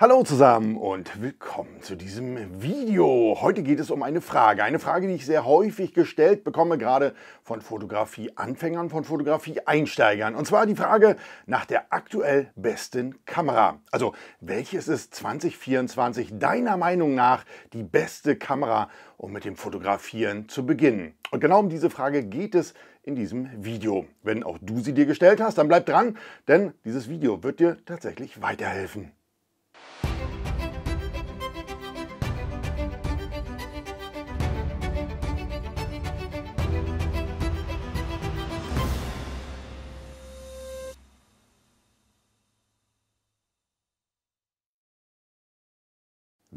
Hallo zusammen und willkommen zu diesem Video. Heute geht es um eine Frage. Eine Frage, die ich sehr häufig gestellt bekomme, gerade von Fotografie-Anfängern, von Fotografie-Einsteigern. Und zwar die Frage nach der aktuell besten Kamera. Also, welches ist 2024 deiner Meinung nach die beste Kamera, um mit dem Fotografieren zu beginnen? Und genau um diese Frage geht es in diesem Video. Wenn auch du sie dir gestellt hast, dann bleib dran, denn dieses Video wird dir tatsächlich weiterhelfen.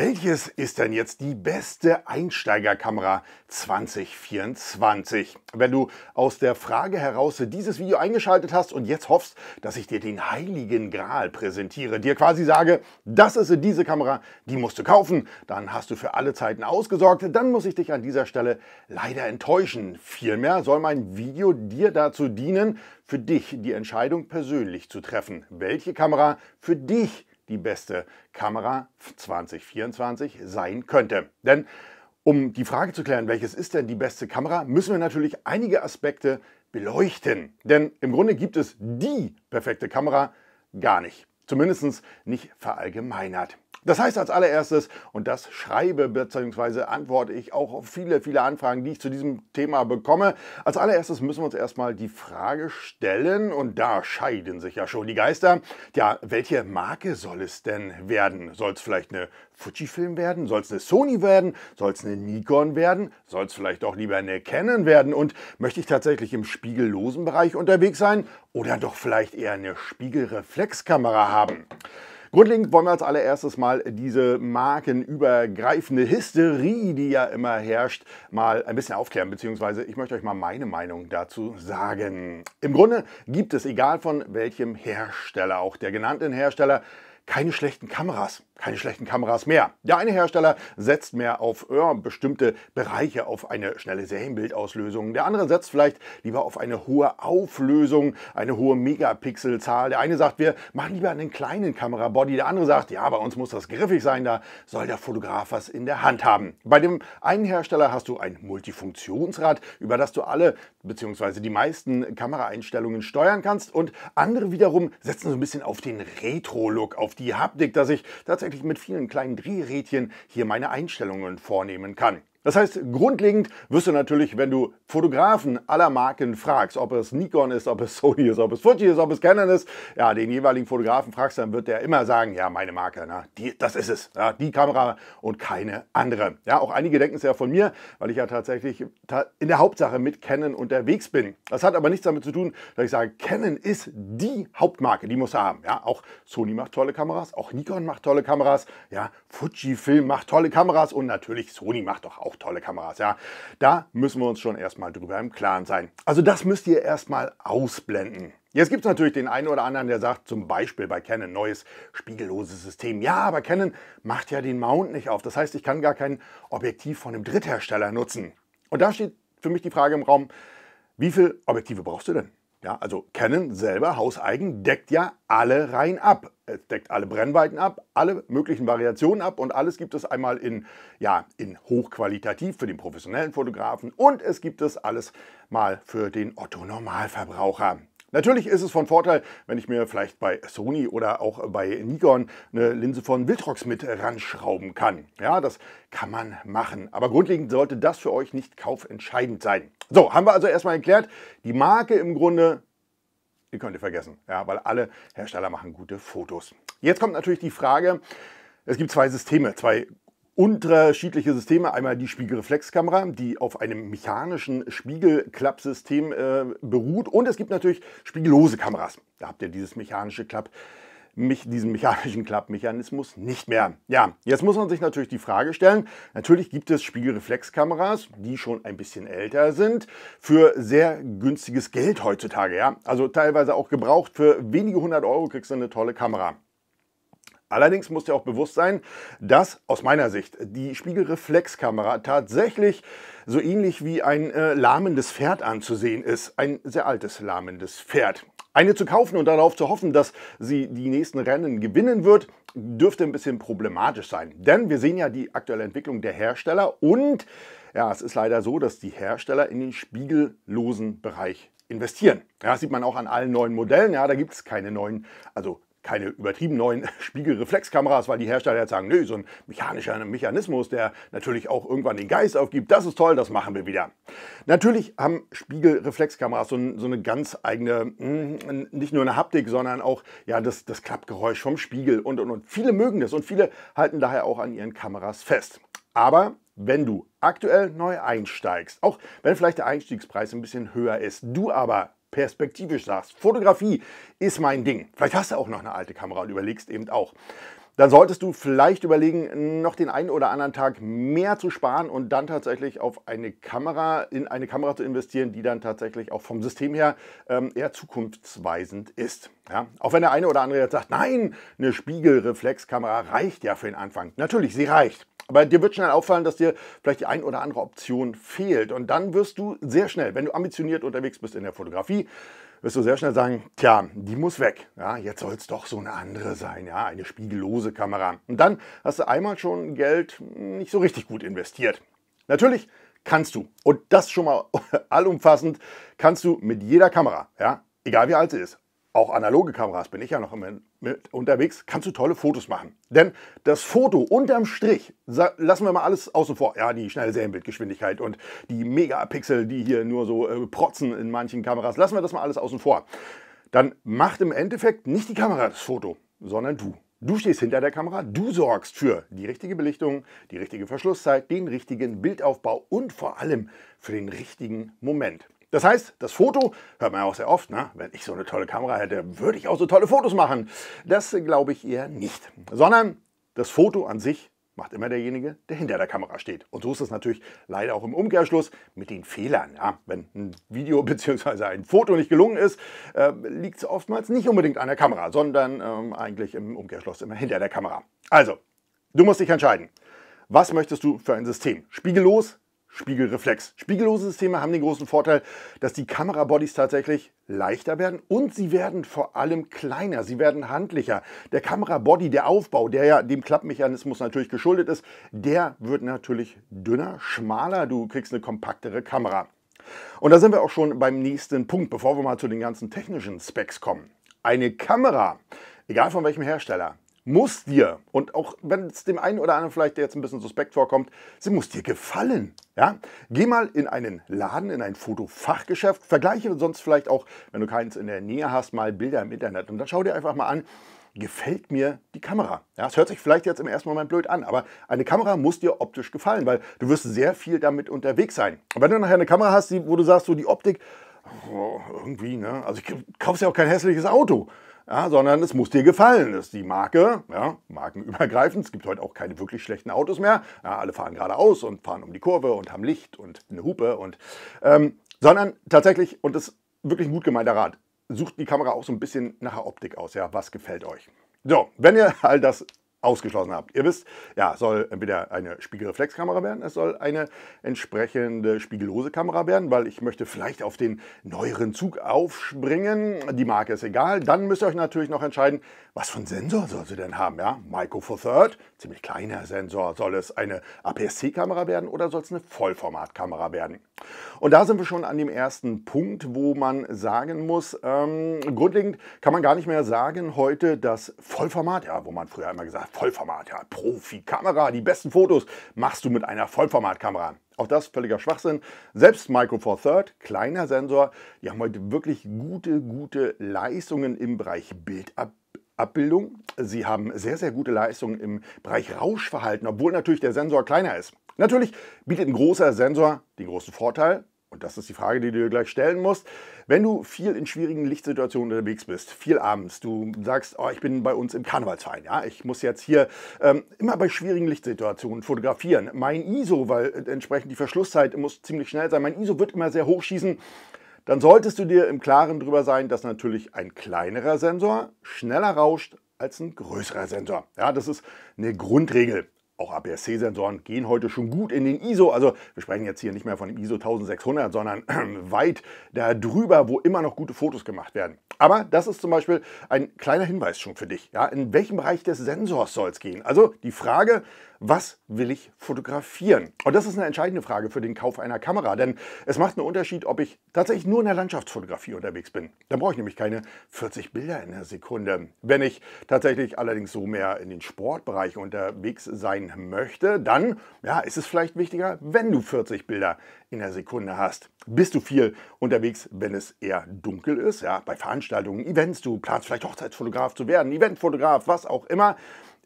Welches ist denn jetzt die beste Einsteigerkamera 2024? Wenn du aus der Frage heraus dieses Video eingeschaltet hast und jetzt hoffst, dass ich dir den heiligen Gral präsentiere, dir quasi sage, das ist diese Kamera, die musst du kaufen, dann hast du für alle Zeiten ausgesorgt, dann muss ich dich an dieser Stelle leider enttäuschen. Vielmehr soll mein Video dir dazu dienen, für dich die Entscheidung persönlich zu treffen, welche Kamera für dich die beste Kamera 2024 sein könnte. Denn um die Frage zu klären, welches ist denn die beste Kamera, müssen wir natürlich einige Aspekte beleuchten. Denn im Grunde gibt es die perfekte Kamera gar nicht. Zumindest nicht verallgemeinert. Das heißt als allererstes, und das schreibe bzw. antworte ich auch auf viele, viele Anfragen, die ich zu diesem Thema bekomme, als allererstes müssen wir uns erstmal die Frage stellen, und da scheiden sich ja schon die Geister, ja, welche Marke soll es denn werden? Soll es vielleicht eine Fujifilm werden? Soll es eine Sony werden? Soll es eine Nikon werden? Soll es vielleicht auch lieber eine Canon werden? Und möchte ich tatsächlich im spiegellosen Bereich unterwegs sein oder doch vielleicht eher eine Spiegelreflexkamera haben? Grundlegend wollen wir als allererstes mal diese markenübergreifende Hysterie, die ja immer herrscht, mal ein bisschen aufklären, beziehungsweise ich möchte euch mal meine Meinung dazu sagen. Im Grunde gibt es, egal von welchem Hersteller, auch der genannten Hersteller, keine schlechten Kameras keine schlechten Kameras mehr. Der eine Hersteller setzt mehr auf ja, bestimmte Bereiche, auf eine schnelle Serienbildauslösung. Der andere setzt vielleicht lieber auf eine hohe Auflösung, eine hohe Megapixelzahl. Der eine sagt, wir machen lieber einen kleinen Kamerabody. Der andere sagt, ja, bei uns muss das griffig sein, da soll der Fotograf was in der Hand haben. Bei dem einen Hersteller hast du ein Multifunktionsrad, über das du alle bzw. die meisten Kameraeinstellungen steuern kannst. Und andere wiederum setzen so ein bisschen auf den Retro-Look, auf die Haptik, dass ich tatsächlich tatsächlich mit vielen kleinen Drehrädchen hier meine Einstellungen vornehmen kann. Das heißt, grundlegend wirst du natürlich, wenn du Fotografen aller Marken fragst, ob es Nikon ist, ob es Sony ist, ob es Fuji ist, ob es Canon ist, ja, den jeweiligen Fotografen fragst, dann wird der immer sagen, ja, meine Marke, na, die, das ist es, ja, die Kamera und keine andere. Ja, auch einige denken es ja von mir, weil ich ja tatsächlich in der Hauptsache mit Canon unterwegs bin. Das hat aber nichts damit zu tun, dass ich sage, Canon ist die Hauptmarke, die muss er haben. Ja, auch Sony macht tolle Kameras, auch Nikon macht tolle Kameras, ja, Fujifilm macht tolle Kameras und natürlich Sony macht doch auch auch tolle Kameras, ja. Da müssen wir uns schon erstmal drüber im Klaren sein. Also das müsst ihr erstmal ausblenden. Jetzt gibt es natürlich den einen oder anderen, der sagt, zum Beispiel bei Canon neues spiegelloses System. Ja, aber Canon macht ja den Mount nicht auf. Das heißt, ich kann gar kein Objektiv von einem Dritthersteller nutzen. Und da steht für mich die Frage im Raum, wie viele Objektive brauchst du denn? Ja, also Canon selber, hauseigen, deckt ja alle Reihen ab. Es deckt alle Brennweiten ab, alle möglichen Variationen ab und alles gibt es einmal in, ja, in hochqualitativ für den professionellen Fotografen und es gibt es alles mal für den Otto-Normalverbraucher. Natürlich ist es von Vorteil, wenn ich mir vielleicht bei Sony oder auch bei Nikon eine Linse von Viltrox mit ranschrauben kann. Ja, das kann man machen. Aber grundlegend sollte das für euch nicht kaufentscheidend sein. So, haben wir also erstmal erklärt, die Marke im Grunde, die könnt ihr vergessen, ja, weil alle Hersteller machen gute Fotos. Jetzt kommt natürlich die Frage, es gibt zwei Systeme, zwei unterschiedliche Systeme. Einmal die Spiegelreflexkamera, die auf einem mechanischen Spiegelklappsystem äh, beruht. Und es gibt natürlich spiegellose Kameras. Da habt ihr dieses mechanische Klapp. Mich, diesen mechanischen Klappmechanismus nicht mehr. Ja, jetzt muss man sich natürlich die Frage stellen, natürlich gibt es Spiegelreflexkameras, die schon ein bisschen älter sind, für sehr günstiges Geld heutzutage, ja. Also teilweise auch gebraucht, für wenige hundert Euro kriegst du eine tolle Kamera. Allerdings muss dir auch bewusst sein, dass aus meiner Sicht die Spiegelreflexkamera tatsächlich so ähnlich wie ein äh, lahmendes Pferd anzusehen ist. Ein sehr altes lahmendes Pferd. Eine zu kaufen und darauf zu hoffen, dass sie die nächsten Rennen gewinnen wird, dürfte ein bisschen problematisch sein. Denn wir sehen ja die aktuelle Entwicklung der Hersteller und ja, es ist leider so, dass die Hersteller in den spiegellosen Bereich investieren. Ja, das sieht man auch an allen neuen Modellen. Ja, da gibt es keine neuen, also keine übertrieben neuen Spiegelreflexkameras, weil die Hersteller jetzt sagen, nö, so ein mechanischer Mechanismus, der natürlich auch irgendwann den Geist aufgibt, das ist toll, das machen wir wieder. Natürlich haben Spiegelreflexkameras so, so eine ganz eigene, hm, nicht nur eine Haptik, sondern auch ja, das, das Klappgeräusch vom Spiegel und, und, und. Viele mögen das und viele halten daher auch an ihren Kameras fest. Aber wenn du aktuell neu einsteigst, auch wenn vielleicht der Einstiegspreis ein bisschen höher ist, du aber perspektivisch sagst, Fotografie ist mein Ding. Vielleicht hast du auch noch eine alte Kamera und überlegst eben auch. Dann solltest du vielleicht überlegen, noch den einen oder anderen Tag mehr zu sparen und dann tatsächlich auf eine Kamera, in eine Kamera zu investieren, die dann tatsächlich auch vom System her ähm, eher zukunftsweisend ist. Ja? Auch wenn der eine oder andere jetzt sagt, nein, eine Spiegelreflexkamera reicht ja für den Anfang. Natürlich, sie reicht. Aber dir wird schnell auffallen, dass dir vielleicht die ein oder andere Option fehlt. Und dann wirst du sehr schnell, wenn du ambitioniert unterwegs bist in der Fotografie, wirst du sehr schnell sagen, tja, die muss weg. Ja, jetzt soll es doch so eine andere sein, ja, eine spiegellose Kamera. Und dann hast du einmal schon Geld nicht so richtig gut investiert. Natürlich kannst du, und das schon mal allumfassend, kannst du mit jeder Kamera, ja, egal wie alt sie ist, auch analoge Kameras bin ich ja noch immer mit unterwegs, kannst du tolle Fotos machen. Denn das Foto unterm Strich, lassen wir mal alles außen vor, ja, die schnelle Serienbildgeschwindigkeit und die Megapixel, die hier nur so äh, protzen in manchen Kameras, lassen wir das mal alles außen vor. Dann macht im Endeffekt nicht die Kamera das Foto, sondern du. Du stehst hinter der Kamera, du sorgst für die richtige Belichtung, die richtige Verschlusszeit, den richtigen Bildaufbau und vor allem für den richtigen Moment. Das heißt, das Foto, hört man ja auch sehr oft, ne? wenn ich so eine tolle Kamera hätte, würde ich auch so tolle Fotos machen. Das glaube ich eher nicht. Sondern das Foto an sich macht immer derjenige, der hinter der Kamera steht. Und so ist es natürlich leider auch im Umkehrschluss mit den Fehlern. Ja, wenn ein Video bzw. ein Foto nicht gelungen ist, äh, liegt es oftmals nicht unbedingt an der Kamera, sondern ähm, eigentlich im Umkehrschluss immer hinter der Kamera. Also, du musst dich entscheiden. Was möchtest du für ein System? Spiegellos, Spiegelreflex. Spiegellose Systeme haben den großen Vorteil, dass die Kamerabodies tatsächlich leichter werden und sie werden vor allem kleiner, sie werden handlicher. Der Kamerabody, der Aufbau, der ja dem Klappmechanismus natürlich geschuldet ist, der wird natürlich dünner, schmaler, du kriegst eine kompaktere Kamera. Und da sind wir auch schon beim nächsten Punkt, bevor wir mal zu den ganzen technischen Specs kommen. Eine Kamera, egal von welchem Hersteller, muss dir, und auch wenn es dem einen oder anderen vielleicht jetzt ein bisschen suspekt vorkommt, sie muss dir gefallen. Ja? Geh mal in einen Laden, in ein Fotofachgeschäft, vergleiche sonst vielleicht auch, wenn du keins in der Nähe hast, mal Bilder im Internet und dann schau dir einfach mal an, gefällt mir die Kamera. Ja, das hört sich vielleicht jetzt im ersten Moment blöd an, aber eine Kamera muss dir optisch gefallen, weil du wirst sehr viel damit unterwegs sein. Und wenn du nachher eine Kamera hast, wo du sagst, so die Optik, oh, irgendwie, ne? Also ich kaufst ja auch kein hässliches Auto. Ja, sondern es muss dir gefallen. Das ist die Marke, ja, markenübergreifend. Es gibt heute auch keine wirklich schlechten Autos mehr. Ja, alle fahren geradeaus und fahren um die Kurve und haben Licht und eine Hupe und ähm, sondern tatsächlich, und das ist wirklich ein gut gemeinter Rat, sucht die Kamera auch so ein bisschen nach der Optik aus, ja, was gefällt euch. So, wenn ihr all das ausgeschlossen habt. Ihr wisst, ja, soll entweder eine Spiegelreflexkamera werden, es soll eine entsprechende spiegellose Kamera werden, weil ich möchte vielleicht auf den neueren Zug aufspringen. Die Marke ist egal. Dann müsst ihr euch natürlich noch entscheiden, was für einen Sensor soll sie denn haben, ja? Micro Four Third, ziemlich kleiner Sensor. Soll es eine APS-C-Kamera werden oder soll es eine Vollformatkamera werden? Und da sind wir schon an dem ersten Punkt, wo man sagen muss, ähm, grundlegend kann man gar nicht mehr sagen heute, dass Vollformat, ja, wo man früher immer gesagt Vollformat, ja, Profikamera, die besten Fotos machst du mit einer Vollformatkamera. Auch das völliger Schwachsinn. Selbst Micro Four Third, kleiner Sensor, die haben heute wirklich gute, gute Leistungen im Bereich Bildabbildung. Abbildung. Sie haben sehr, sehr gute Leistungen im Bereich Rauschverhalten, obwohl natürlich der Sensor kleiner ist. Natürlich bietet ein großer Sensor den großen Vorteil, und das ist die Frage, die du dir gleich stellen musst. Wenn du viel in schwierigen Lichtsituationen unterwegs bist, viel abends, du sagst, oh, ich bin bei uns im Karnevalsverein, ja, ich muss jetzt hier ähm, immer bei schwierigen Lichtsituationen fotografieren. Mein ISO, weil äh, entsprechend die Verschlusszeit muss ziemlich schnell sein, mein ISO wird immer sehr hoch schießen dann solltest du dir im Klaren darüber sein, dass natürlich ein kleinerer Sensor schneller rauscht als ein größerer Sensor. Ja, das ist eine Grundregel auch APS-C-Sensoren gehen heute schon gut in den ISO. Also wir sprechen jetzt hier nicht mehr von dem ISO 1600, sondern weit darüber, wo immer noch gute Fotos gemacht werden. Aber das ist zum Beispiel ein kleiner Hinweis schon für dich. Ja? In welchem Bereich des Sensors soll es gehen? Also die Frage, was will ich fotografieren? Und das ist eine entscheidende Frage für den Kauf einer Kamera, denn es macht einen Unterschied, ob ich tatsächlich nur in der Landschaftsfotografie unterwegs bin. Dann brauche ich nämlich keine 40 Bilder in der Sekunde. Wenn ich tatsächlich allerdings so mehr in den Sportbereich unterwegs sein möchte, dann ja, ist es vielleicht wichtiger, wenn du 40 Bilder in der Sekunde hast. Bist du viel unterwegs, wenn es eher dunkel ist? Ja, bei Veranstaltungen, Events, du planst vielleicht Hochzeitsfotograf zu werden, Eventfotograf, was auch immer.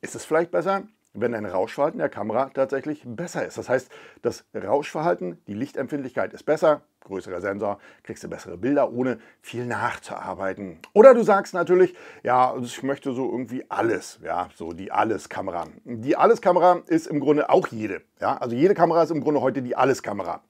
Ist es vielleicht besser, wenn dein Rauschverhalten der Kamera tatsächlich besser ist. Das heißt, das Rauschverhalten, die Lichtempfindlichkeit ist besser, größerer Sensor, kriegst du bessere Bilder, ohne viel nachzuarbeiten. Oder du sagst natürlich, ja, ich möchte so irgendwie alles, ja, so die Alles-Kamera. Die Alles-Kamera ist im Grunde auch jede, ja, also jede Kamera ist im Grunde heute die Alles-Kamera.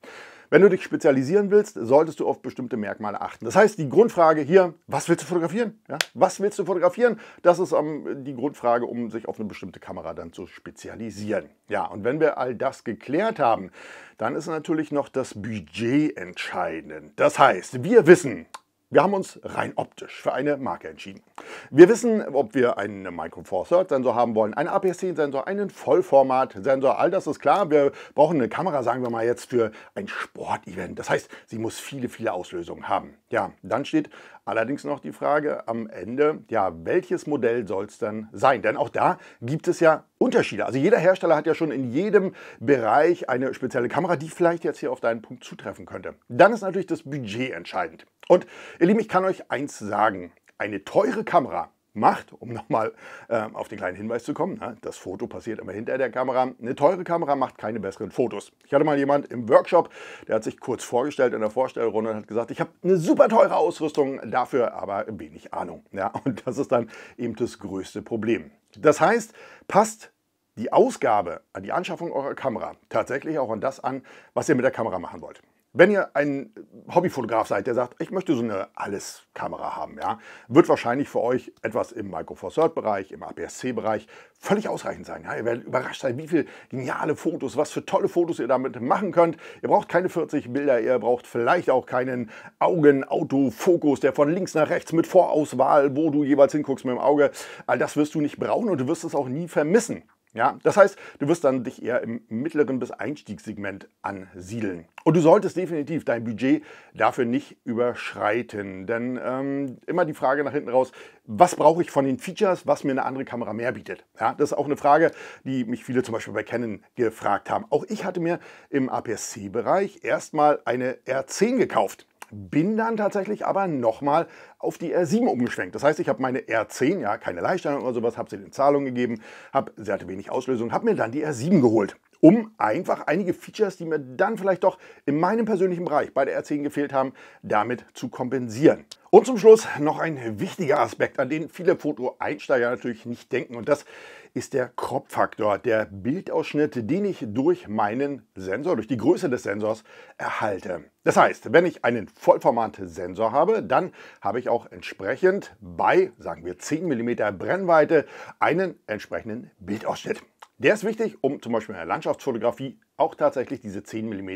Wenn du dich spezialisieren willst, solltest du auf bestimmte Merkmale achten. Das heißt, die Grundfrage hier, was willst du fotografieren? Ja, was willst du fotografieren? Das ist um, ähm, die Grundfrage, um sich auf eine bestimmte Kamera dann zu spezialisieren. Ja, und wenn wir all das geklärt haben, dann ist natürlich noch das Budget entscheidend. Das heißt, wir wissen, wir haben uns rein optisch für eine Marke entschieden. Wir wissen, ob wir einen Micro Four Third Sensor haben wollen, einen APS-C-Sensor, einen Vollformat-Sensor, all das ist klar. Wir brauchen eine Kamera, sagen wir mal jetzt, für ein Sportevent. Das heißt, sie muss viele, viele Auslösungen haben. Ja, dann steht allerdings noch die Frage am Ende, ja, welches Modell soll es dann sein? Denn auch da gibt es ja Unterschiede. Also jeder Hersteller hat ja schon in jedem Bereich eine spezielle Kamera, die vielleicht jetzt hier auf deinen Punkt zutreffen könnte. Dann ist natürlich das Budget entscheidend. Und ihr Lieben, ich kann euch eins sagen. Eine teure Kamera macht, um nochmal äh, auf den kleinen Hinweis zu kommen. Ne? Das Foto passiert immer hinter der Kamera. Eine teure Kamera macht keine besseren Fotos. Ich hatte mal jemand im Workshop, der hat sich kurz vorgestellt in der Vorstellrunde und hat gesagt, ich habe eine super teure Ausrüstung, dafür aber wenig Ahnung. Ja, und das ist dann eben das größte Problem. Das heißt, passt die Ausgabe an die Anschaffung eurer Kamera tatsächlich auch an das an, was ihr mit der Kamera machen wollt. Wenn ihr ein Hobbyfotograf seid, der sagt, ich möchte so eine Alles-Kamera haben, ja, wird wahrscheinlich für euch etwas im Micro Four Third Bereich, im APS-C Bereich völlig ausreichend sein. Ja, ihr werdet überrascht sein, wie viele geniale Fotos, was für tolle Fotos ihr damit machen könnt. Ihr braucht keine 40 Bilder, ihr braucht vielleicht auch keinen Augen-Autofokus, der von links nach rechts mit Vorauswahl, wo du jeweils hinguckst mit dem Auge. All das wirst du nicht brauchen und du wirst es auch nie vermissen. Ja, das heißt, du wirst dann dich eher im mittleren bis Einstiegssegment ansiedeln. Und du solltest definitiv dein Budget dafür nicht überschreiten. Denn ähm, immer die Frage nach hinten raus, was brauche ich von den Features, was mir eine andere Kamera mehr bietet? Ja, das ist auch eine Frage, die mich viele zum Beispiel bei Canon gefragt haben. Auch ich hatte mir im APS-C-Bereich erstmal eine R10 gekauft bin dann tatsächlich aber nochmal auf die R7 umgeschwenkt. Das heißt, ich habe meine R10, ja, keine Leihstellung oder sowas, habe sie in Zahlung gegeben, habe, sehr wenig Auslösung, habe mir dann die R7 geholt um einfach einige Features, die mir dann vielleicht doch in meinem persönlichen Bereich bei der R10 gefehlt haben, damit zu kompensieren. Und zum Schluss noch ein wichtiger Aspekt, an den viele Foto-Einsteiger natürlich nicht denken. Und das ist der Crop-Faktor, der Bildausschnitt, den ich durch meinen Sensor, durch die Größe des Sensors erhalte. Das heißt, wenn ich einen Vollformat-Sensor habe, dann habe ich auch entsprechend bei, sagen wir, 10 mm Brennweite einen entsprechenden Bildausschnitt. Der ist wichtig, um zum Beispiel in der Landschaftsfotografie auch tatsächlich diese 10 mm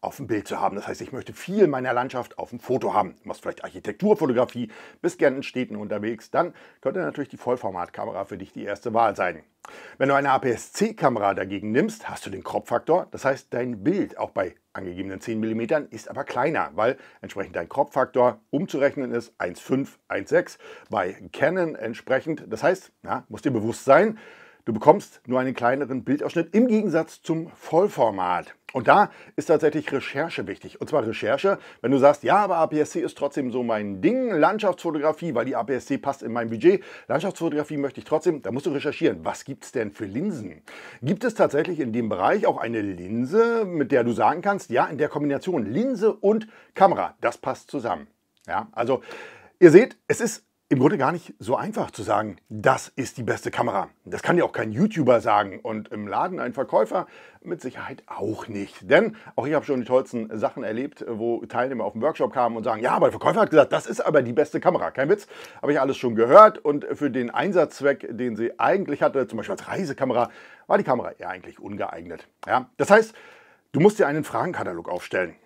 auf dem Bild zu haben. Das heißt, ich möchte viel meiner Landschaft auf dem Foto haben. Du machst vielleicht Architekturfotografie, bist gerne in Städten unterwegs, dann könnte natürlich die Vollformatkamera für dich die erste Wahl sein. Wenn du eine APS-C-Kamera dagegen nimmst, hast du den Crop-Faktor. Das heißt, dein Bild auch bei angegebenen 10 mm ist aber kleiner, weil entsprechend dein Crop-Faktor umzurechnen ist 1,5, 1,6 bei Canon entsprechend. Das heißt, na, musst dir bewusst sein, Du bekommst nur einen kleineren Bildausschnitt im Gegensatz zum Vollformat. Und da ist tatsächlich Recherche wichtig. Und zwar Recherche, wenn du sagst, ja, aber APS-C ist trotzdem so mein Ding, Landschaftsfotografie, weil die APS-C passt in mein Budget, Landschaftsfotografie möchte ich trotzdem, da musst du recherchieren, was gibt es denn für Linsen? Gibt es tatsächlich in dem Bereich auch eine Linse, mit der du sagen kannst, ja, in der Kombination Linse und Kamera, das passt zusammen. Ja, also ihr seht, es ist im Grunde gar nicht so einfach zu sagen, das ist die beste Kamera. Das kann ja auch kein YouTuber sagen und im Laden ein Verkäufer mit Sicherheit auch nicht. Denn auch ich habe schon die tollsten Sachen erlebt, wo Teilnehmer auf den Workshop kamen und sagen, ja, aber der Verkäufer hat gesagt, das ist aber die beste Kamera. Kein Witz, habe ich alles schon gehört und für den Einsatzzweck, den sie eigentlich hatte, zum Beispiel als Reisekamera, war die Kamera ja eigentlich ungeeignet. Ja? Das heißt, du musst dir einen Fragenkatalog aufstellen.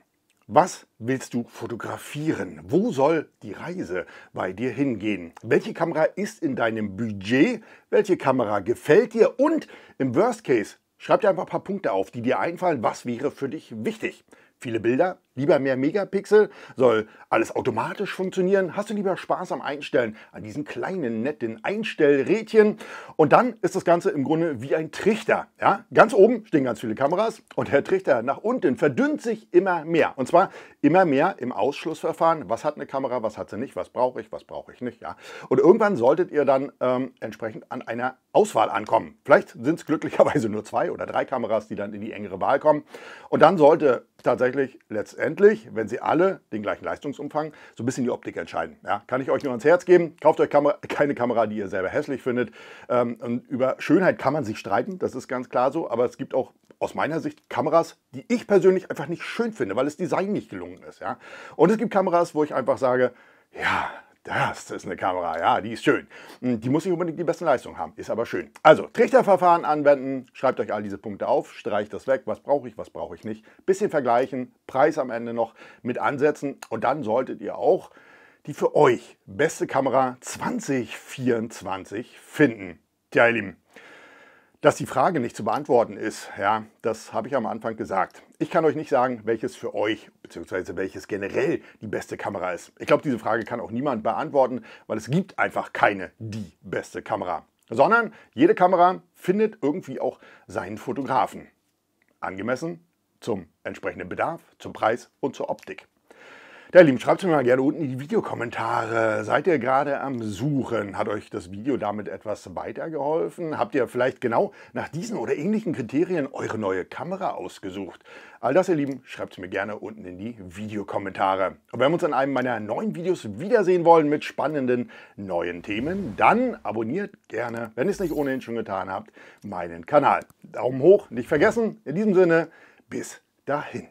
Was willst du fotografieren? Wo soll die Reise bei dir hingehen? Welche Kamera ist in deinem Budget? Welche Kamera gefällt dir? Und im Worst Case, schreib dir einfach ein paar Punkte auf, die dir einfallen. Was wäre für dich wichtig? Viele Bilder, Lieber mehr Megapixel? Soll alles automatisch funktionieren? Hast du lieber Spaß am Einstellen, an diesen kleinen, netten Einstellrädchen? Und dann ist das Ganze im Grunde wie ein Trichter. Ja? Ganz oben stehen ganz viele Kameras und der Trichter nach unten verdünnt sich immer mehr. Und zwar immer mehr im Ausschlussverfahren. Was hat eine Kamera, was hat sie nicht, was brauche ich, was brauche ich nicht. Ja? Und irgendwann solltet ihr dann ähm, entsprechend an einer Auswahl ankommen. Vielleicht sind es glücklicherweise nur zwei oder drei Kameras, die dann in die engere Wahl kommen. Und dann sollte tatsächlich letztendlich letztendlich, wenn sie alle den gleichen Leistungsumfang, so ein bisschen die Optik entscheiden. Ja, kann ich euch nur ans Herz geben. Kauft euch Kamer keine Kamera, die ihr selber hässlich findet. Ähm, und über Schönheit kann man sich streiten, das ist ganz klar so. Aber es gibt auch aus meiner Sicht Kameras, die ich persönlich einfach nicht schön finde, weil das Design nicht gelungen ist. Ja? Und es gibt Kameras, wo ich einfach sage, ja, das ist eine Kamera, ja, die ist schön. Hm, die muss nicht unbedingt die beste Leistung haben, ist aber schön. Also, Trichterverfahren anwenden, schreibt euch all diese Punkte auf, streicht das weg, was brauche ich, was brauche ich nicht. Bisschen vergleichen, Preis am Ende noch mit ansetzen und dann solltet ihr auch die für euch beste Kamera 2024 finden. Tja, ihr Lieben, dass die Frage nicht zu beantworten ist, ja, das habe ich am Anfang gesagt. Ich kann euch nicht sagen, welches für euch bzw. welches generell die beste Kamera ist. Ich glaube, diese Frage kann auch niemand beantworten, weil es gibt einfach keine die beste Kamera, sondern jede Kamera findet irgendwie auch seinen Fotografen. Angemessen zum entsprechenden Bedarf, zum Preis und zur Optik. Ja, Lieben, schreibt es mir mal gerne unten in die Videokommentare. Seid ihr gerade am Suchen? Hat euch das Video damit etwas weitergeholfen? Habt ihr vielleicht genau nach diesen oder ähnlichen Kriterien eure neue Kamera ausgesucht? All das, ihr Lieben, schreibt es mir gerne unten in die Videokommentare. Und wenn wir uns in einem meiner neuen Videos wiedersehen wollen mit spannenden neuen Themen, dann abonniert gerne, wenn ihr es nicht ohnehin schon getan habt, meinen Kanal. Daumen hoch, nicht vergessen. In diesem Sinne, bis dahin.